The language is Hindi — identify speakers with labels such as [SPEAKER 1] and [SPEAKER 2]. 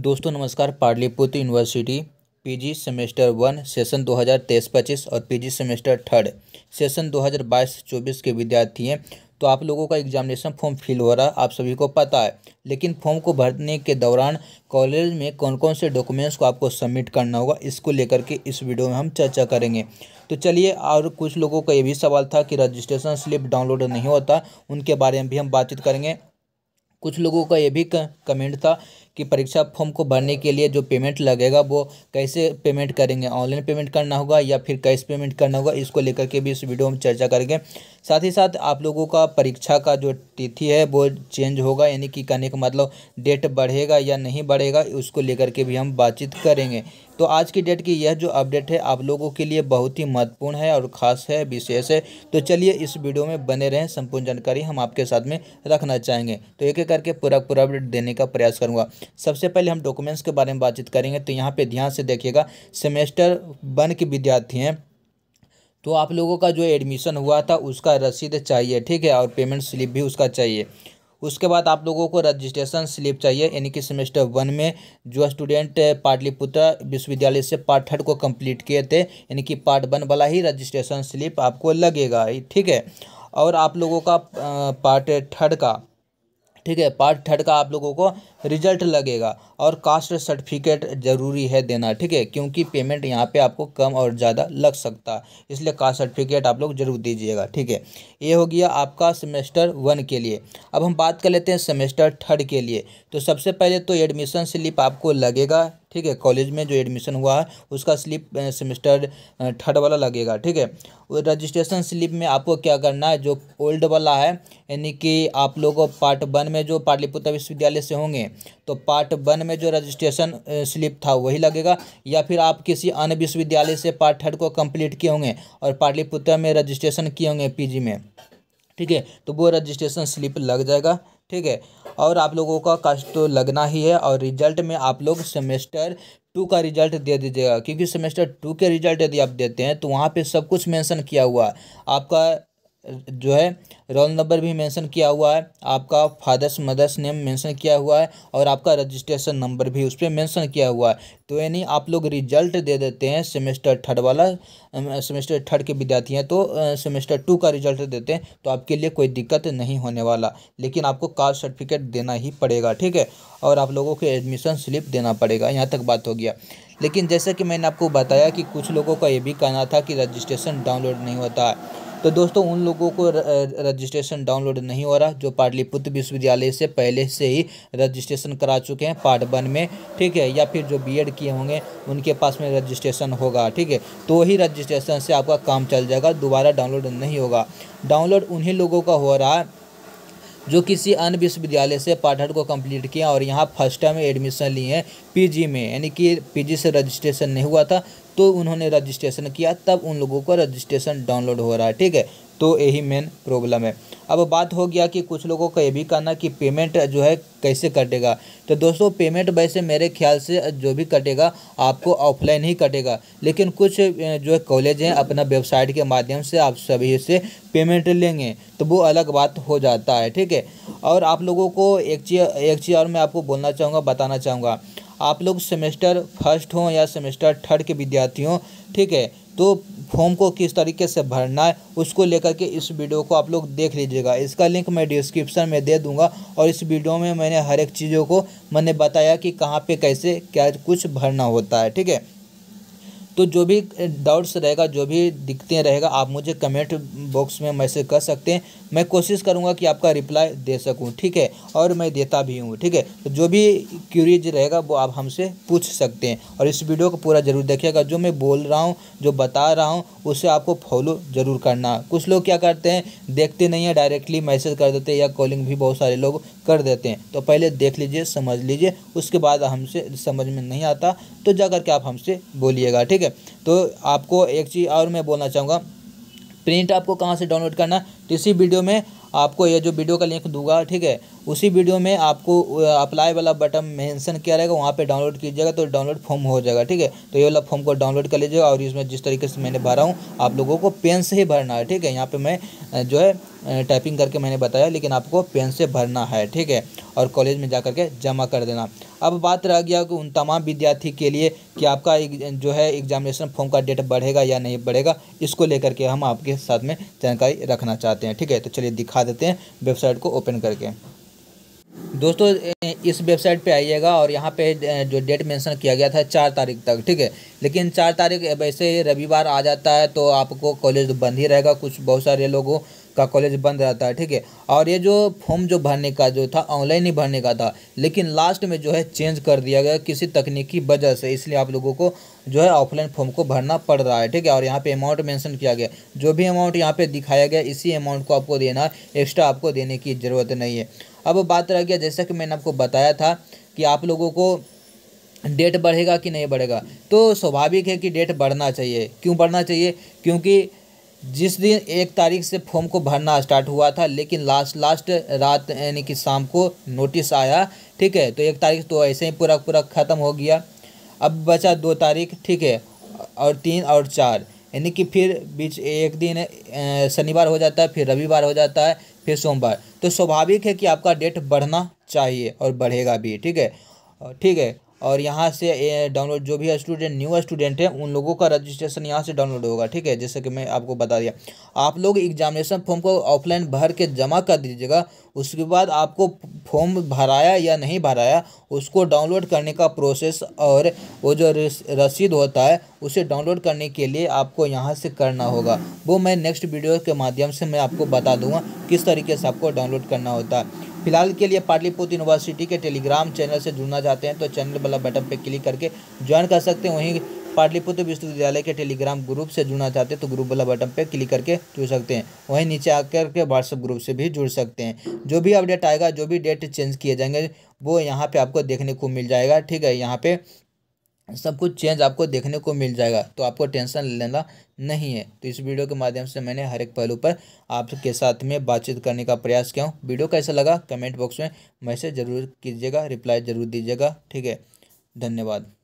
[SPEAKER 1] दोस्तों नमस्कार Pataliputra university PG semester one session 2023-25 और पीजी सेमेस्टर थर्ड सेशन 2022-24 के विद्यार्थी हैं तो आप लोगों का एग्जामिनेशन फॉर्म फिल हो रहा है आप सभी को पता है लेकिन फॉर्म को भरने के दौरान कॉलेज में कौन कौन से डॉक्यूमेंट्स को आपको सबमिट करना होगा इसको लेकर के इस वीडियो में हम चर्चा करेंगे तो चलिए और कुछ लोगों का ये भी सवाल था कि रजिस्ट्रेशन स्लिप डाउनलोड नहीं होता उनके बारे में भी हम बातचीत करेंगे कुछ लोगों का ये भी कमेंट था कि परीक्षा फॉर्म को भरने के लिए जो पेमेंट लगेगा वो कैसे पेमेंट करेंगे ऑनलाइन पेमेंट करना होगा या फिर कैश पेमेंट करना होगा इसको लेकर के भी इस वीडियो में चर्चा करेंगे साथ ही साथ आप लोगों का परीक्षा का जो तिथि है वो चेंज होगा यानी कि कहने का मतलब डेट बढ़ेगा या नहीं बढ़ेगा उसको लेकर के भी हम बातचीत करेंगे तो आज की डेट की यह जो अपडेट है आप लोगों के लिए बहुत ही महत्वपूर्ण है और ख़ास है विशेष है तो चलिए इस वीडियो में बने रहें संपूर्ण जानकारी हम आपके साथ में रखना चाहेंगे तो एक एक करके पूरा पूरा अपडेट देने का प्रयास करूँगा सबसे पहले हम डॉक्यूमेंट्स के बारे में बातचीत करेंगे तो यहाँ पे ध्यान से देखिएगा सेमेस्टर वन के विद्यार्थी हैं तो आप लोगों का जो एडमिशन हुआ था उसका रसीद चाहिए ठीक है और पेमेंट स्लिप भी उसका चाहिए उसके बाद आप लोगों को रजिस्ट्रेशन स्लिप चाहिए यानी कि सेमेस्टर वन में जो स्टूडेंट पाटलिपुत्र विश्वविद्यालय से पार्ट थर्ड को कंप्लीट किए थे यानी कि पार्ट वन वाला ही रजिस्ट्रेशन स्लिप आपको लगेगा ठीक है और आप लोगों का पार्ट थर्ड का ठीक है पार्ट थर्ड का आप लोगों को रिजल्ट लगेगा और कास्ट सर्टिफिकेट ज़रूरी है देना ठीक है क्योंकि पेमेंट यहाँ पे आपको कम और ज़्यादा लग सकता है इसलिए कास्ट सर्टिफिकेट आप लोग जरूर दीजिएगा ठीक है ये हो गया आपका सेमेस्टर वन के लिए अब हम बात कर लेते हैं सेमेस्टर थर्ड के लिए तो सबसे पहले तो एडमिशन स्लिप आपको लगेगा ठीक है कॉलेज में जो एडमिशन हुआ है उसका स्लिप सेमेस्टर थर्ड वाला लगेगा ठीक है रजिस्ट्रेशन स्लिप में आपको क्या करना है जो ओल्ड वाला है यानी कि आप लोगों पार्ट वन में जो पाटलिपुत्र विश्वविद्यालय से होंगे तो पार्ट वन में जो रजिस्ट्रेशन स्लिप था वही लगेगा या फिर आप किसी अन्य विश्वविद्यालय से पार्ट थर्ड को कंप्लीट किए होंगे और पाटलिपुत्र में रजिस्ट्रेशन किए होंगे पी में ठीक है तो वो रजिस्ट्रेशन स्लिप लग जाएगा ठीक है और आप लोगों का कष्ट तो लगना ही है और रिजल्ट में आप लोग सेमेस्टर टू का रिजल्ट दे दीजिएगा क्योंकि सेमेस्टर टू के रिजल्ट यदि आप देते हैं तो वहाँ पे सब कुछ मेंशन किया हुआ है आपका जो है रोल नंबर भी मेंशन किया हुआ है आपका फादर्स मदर्स नेम मेंशन किया हुआ है और आपका रजिस्ट्रेशन नंबर भी उस पर मैंसन किया हुआ है तो यानी आप लोग रिजल्ट दे देते हैं सेमेस्टर थर्ड वाला सेमेस्टर थर्ड के विद्यार्थी हैं तो सेमेस्टर टू का रिजल्ट देते हैं तो आपके लिए कोई दिक्कत नहीं होने वाला लेकिन आपको कास्ट सर्टिफिकेट देना ही पड़ेगा ठीक है और आप लोगों को एडमिशन स्लिप देना पड़ेगा यहाँ तक बात हो गया लेकिन जैसे कि मैंने आपको बताया कि कुछ लोगों का ये भी कहना था कि रजिस्ट्रेशन डाउनलोड नहीं होता है तो दोस्तों उन लोगों को रजिस्ट्रेशन डाउनलोड नहीं हो रहा जो पाटलिपुत्र विश्वविद्यालय से पहले से ही रजिस्ट्रेशन करा चुके हैं पार्ट वन में ठीक है या फिर जो बीएड किए होंगे उनके पास में रजिस्ट्रेशन होगा ठीक है तो वही रजिस्ट्रेशन से आपका काम चल जाएगा दोबारा डाउनलोड नहीं होगा डाउनलोड उन्हीं लोगों का हो रहा है जो किसी अन्य विश्वविद्यालय से पाठक को कंप्लीट किया और यहाँ फर्स्ट टाइम एडमिशन लिए हैं पीजी में यानी कि पीजी से रजिस्ट्रेशन नहीं हुआ था तो उन्होंने रजिस्ट्रेशन किया तब उन लोगों को रजिस्ट्रेशन डाउनलोड हो रहा है ठीक है तो यही मेन प्रॉब्लम है अब बात हो गया कि कुछ लोगों को ये भी कहना कि पेमेंट जो है कैसे कटेगा तो दोस्तों पेमेंट वैसे मेरे ख्याल से जो भी कटेगा आपको ऑफलाइन ही कटेगा लेकिन कुछ जो है कॉलेज हैं अपना वेबसाइट के माध्यम से आप सभी से पेमेंट लेंगे तो वो अलग बात हो जाता है ठीक है और आप लोगों को एक चीज एक चीज़ और मैं आपको बोलना चाहूँगा बताना चाहूँगा आप लोग सेमेस्टर फर्स्ट हों या सेमेस्टर थर्ड के विद्यार्थी हों ठीक है तो फॉर्म को किस तरीके से भरना है उसको लेकर के इस वीडियो को आप लोग देख लीजिएगा इसका लिंक मैं डिस्क्रिप्शन में दे दूंगा और इस वीडियो में मैंने हर एक चीज़ों को मैंने बताया कि कहाँ पर कैसे क्या कुछ भरना होता है ठीक है तो जो भी डाउट्स रहेगा जो भी दिक्कतें रहेगा आप मुझे कमेंट बॉक्स में मैसेज कर सकते हैं मैं कोशिश करूँगा कि आपका रिप्लाई दे सकूँ ठीक है और मैं देता भी हूँ ठीक है तो जो भी क्यूरीज रहेगा वो आप हमसे पूछ सकते हैं और इस वीडियो को पूरा ज़रूर देखिएगा जो मैं बोल रहा हूँ जो बता रहा हूँ उसे आपको फॉलो ज़रूर करना कुछ लोग क्या करते हैं देखते नहीं हैं डायरेक्टली मैसेज कर देते हैं या कॉलिंग भी बहुत सारे लोग कर देते हैं तो पहले देख लीजिए समझ लीजिए उसके बाद हमसे समझ में नहीं आता तो जा करके आप हमसे बोलिएगा ठीक है तो आपको एक चीज़ और मैं बोलना चाहूँगा प्रिंट आपको कहाँ से डाउनलोड करना है तो इसी वीडियो में आपको ये जो वीडियो का लिंक दूंगा ठीक है उसी वीडियो में आपको अप्लाई वाला बटन मेंशन किया रहेगा वहाँ पे डाउनलोड कीजिएगा तो डाउनलोड फॉर्म हो जाएगा ठीक है तो ये वाला फॉर्म को डाउनलोड कर लीजिएगा और इसमें जिस तरीके से मैंने भरा हूँ आप लोगों को पेन से ही भरना है ठीक है यहाँ पर मैं जो है टाइपिंग करके मैंने बताया लेकिन आपको पेन से भरना है ठीक है और कॉलेज में जा के जमा कर देना अब बात रह गया कि उन तमाम विद्यार्थी के लिए कि आपका जो है एग्जामिनेशन फॉर्म का डेट बढ़ेगा या नहीं बढ़ेगा इसको लेकर के हम आपके साथ में जानकारी रखना चाहते हैं ठीक है तो चलिए दिखा देते हैं वेबसाइट को ओपन करके दोस्तों इस वेबसाइट पे आइएगा और यहाँ पे जो डेट मेंशन किया गया था चार तारीख तक ठीक है लेकिन चार तारीख वैसे रविवार आ जाता है तो आपको कॉलेज तो बंद ही रहेगा कुछ बहुत सारे लोगों का कॉलेज बंद रहता है ठीक है और ये जो फॉर्म जो भरने का जो था ऑनलाइन ही भरने का था लेकिन लास्ट में जो है चेंज कर दिया गया किसी तकनीकी वजह से इसलिए आप लोगों को जो है ऑफलाइन फॉर्म को भरना पड़ रहा है ठीक है और यहाँ पे अमाउंट मेंशन किया गया जो भी अमाउंट यहाँ पे दिखाया गया इसी अमाउंट को आपको देना एक्स्ट्रा आपको देने की ज़रूरत नहीं है अब बात रह गया जैसा कि मैंने आपको बताया था कि आप लोगों को डेट बढ़ेगा कि नहीं बढ़ेगा तो स्वाभाविक है कि डेट बढ़ना चाहिए क्यों बढ़ना चाहिए क्योंकि जिस दिन एक तारीख से फॉर्म को भरना स्टार्ट हुआ था लेकिन लास्ट लास्ट रात यानी कि शाम को नोटिस आया ठीक है तो एक तारीख तो ऐसे ही पूरा पूरा ख़त्म हो गया अब बचा दो तारीख ठीक है और तीन और चार यानी कि फिर बीच एक दिन शनिवार हो जाता है फिर रविवार हो जाता है फिर सोमवार तो स्वाभाविक है कि आपका डेट बढ़ना चाहिए और बढ़ेगा भी ठीक है ठीक है और यहाँ से डाउनलोड जो भी स्टूडेंट न्यू स्टूडेंट है उन लोगों का रजिस्ट्रेशन यहाँ से डाउनलोड होगा ठीक है जैसे कि मैं आपको बता दिया आप लोग एग्जामिनेशन फॉर्म को ऑफलाइन भर के जमा कर दीजिएगा उसके बाद आपको फॉर्म भराया या नहीं भराया उसको डाउनलोड करने का प्रोसेस और वो जो रसीद होता है उसे डाउनलोड करने के लिए आपको यहाँ से करना होगा वो मैं नेक्स्ट वीडियो के माध्यम से मैं आपको बता दूँगा किस तरीके से आपको डाउनलोड करना होता है फिलहाल के लिए पाटलिपुत्र यूनिवर्सिटी के टेलीग्राम चैनल से जुड़ना चाहते हैं तो चैनल वाला बटन पर क्लिक करके ज्वाइन कर सकते हैं वहीं पाटलिपुत्र विश्वविद्यालय के टेलीग्राम ग्रुप से जुड़ना चाहते हैं तो ग्रुप वाला बटन पर क्लिक करके जुड़ सकते हैं वहीं नीचे आकर के व्हाट्सअप ग्रुप से भी जुड़ सकते हैं जो भी अपडेट आएगा जो भी डेट चेंज किए जाएंगे वो यहाँ पे आपको देखने को मिल जाएगा ठीक है यहाँ पे सब कुछ चेंज आपको देखने को मिल जाएगा तो आपको टेंशन लेना नहीं है तो इस वीडियो के माध्यम से मैंने हर एक पहलू पर आपके साथ में बातचीत करने का प्रयास किया हूँ वीडियो कैसा लगा कमेंट बॉक्स में मैसेज जरूर कीजिएगा रिप्लाई जरूर दीजिएगा ठीक है धन्यवाद